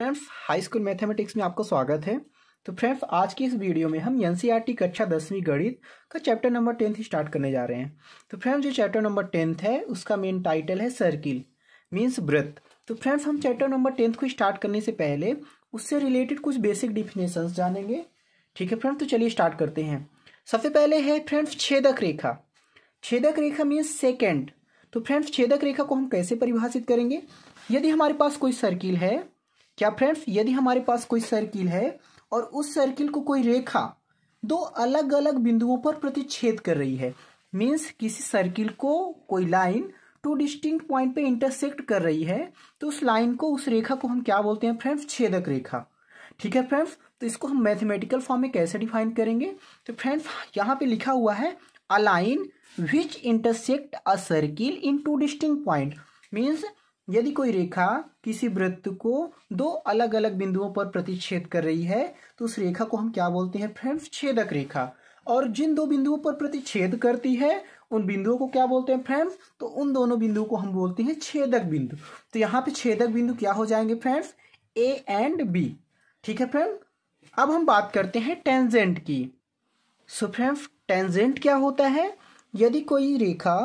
friends high school mathematics में आपका स्वागत है तो फ्रेंड्स आज की इस वीडियो में हम एन e कक्षा दसवीं गणित का चैप्टर नंबर टेंथ स्टार्ट करने जा रहे हैं तो फ्रेंड्स जो चैप्टर नंबर टेंथ है उसका मेन टाइटल है सर्किल मीन्स व्रत तो फ्रेंड्स हम चैप्टर नंबर टेंथ को स्टार्ट करने से पहले उससे रिलेटेड कुछ बेसिक डिफिनेशन जानेंगे ठीक है फ्रेंड्स तो चलिए स्टार्ट करते हैं सबसे पहले है फ्रेंड्स छेदक रेखा छेदक रेखा मीन्स सेकेंड तो फ्रेंड्स छेदक रेखा को हम कैसे परिभाषित करेंगे यदि हमारे पास कोई सर्किल है क्या फ्रेंड्स यदि हमारे पास कोई सर्किल है और उस सर्किल को कोई रेखा दो अलग अलग बिंदुओं पर प्रतिच्छेद कर रही है मीन्स किसी सर्किल को कोई लाइन टू डिस्टिंक्ट पॉइंट पे इंटरसेक्ट कर रही है तो उस लाइन को उस रेखा को हम क्या बोलते हैं फ्रेंड्स छेदक रेखा ठीक है फ्रेंड्स तो इसको हम मैथमेटिकल फॉर्म में कैसे डिफाइन करेंगे तो फ्रेंड्स यहाँ पे लिखा हुआ है a line which intersect a circle in two distinct point means यदि कोई रेखा किसी वृत्त को दो अलग अलग बिंदुओं पर प्रतिच्छेद कर रही है तो उस रेखा को हम क्या बोलते हैं फ्रेंड्स छेदक रेखा और जिन दो बिंदुओं पर प्रतिच्छेद करती है उन बिंदुओं को क्या बोलते हैं फ्रेंड्स तो उन दोनों बिंदुओं को हम बोलते हैं छेदक बिंदु तो यहाँ पे छेदक बिंदु क्या हो जाएंगे फ्रेंड्स ए एंड बी ठीक है फ्रेंड अब हम बात करते हैं टेंजेंट की सो फ्रेंड्स टेंजेंट क्या होता है यदि कोई रेखा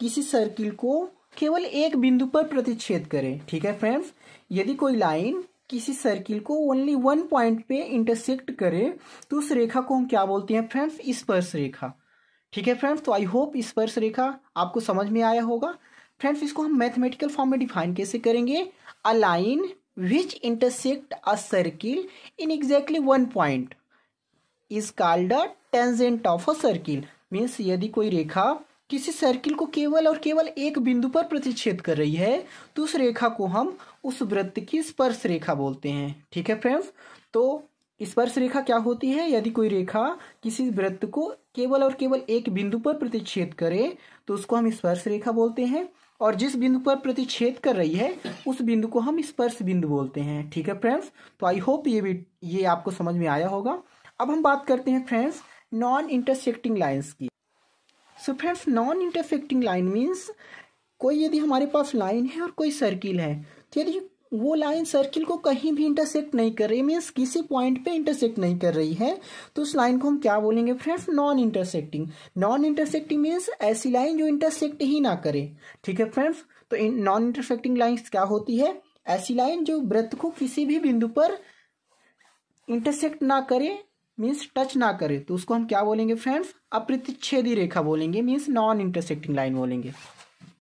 किसी सर्किल को केवल एक बिंदु पर प्रतिच्छेद करें ठीक है फ्रेंड्स यदि कोई लाइन किसी सर्किल को ओनली वन पॉइंट पे इंटरसेक्ट करे तो उस रेखा को हम क्या बोलते हैं फ्रेंड्स स्पर्श रेखा ठीक है फ्रेंड्स तो आई होप स्पर्श रेखा आपको समझ में आया होगा फ्रेंड्स इसको हम मैथमेटिकल फॉर्म में डिफाइन कैसे करेंगे a line which intersect a circle in exactly one point is called a tangent of a circle means यदि कोई रेखा किसी सर्किल को केवल और केवल एक बिंदु पर प्रतिच्छेद कर रही है तो उस रेखा को हम उस वृत्त की स्पर्श रेखा बोलते हैं ठीक है फ्रेंड्स तो स्पर्श रेखा क्या होती है यदि कोई रेखा किसी वृत्त को केवल और केवल एक बिंदु पर प्रतिच्छेद करे तो उसको हम स्पर्श रेखा बोलते हैं और जिस बिंदु पर प्रतिच्छेद कर रही है उस बिंदु को हम स्पर्श बिंदु बोलते हैं ठीक है फ्रेंड्स तो आई होप ये भी ये आपको समझ में आया होगा अब हम बात करते हैं फ्रेंड्स नॉन इंटरसेक्टिंग लाइन्स की so friends non intersecting line means कोई यदि हमारे पास लाइन है और कोई सर्किल है तो यदि वो लाइन सर्किल को कहीं भी इंटरसेक्ट नहीं कर रही मीन्स किसी पॉइंट पे इंटरसेक्ट नहीं कर रही है तो उस लाइन को हम क्या बोलेंगे friends non intersecting non intersecting means ऐसी लाइन जो इंटरसेक्ट ही ना करे ठीक है फ्रेंड्स तो नॉन इंटरसेक्टिंग लाइन क्या होती है ऐसी लाइन जो वृत्त को किसी भी बिंदु पर इंटरसेक्ट ना करे मीन्स टच ना करे तो उसको हम क्या बोलेंगे फ्रेंड्स अप्रतिच्छेदी रेखा बोलेंगे मीन्स नॉन इंटरसेक्टिंग लाइन बोलेंगे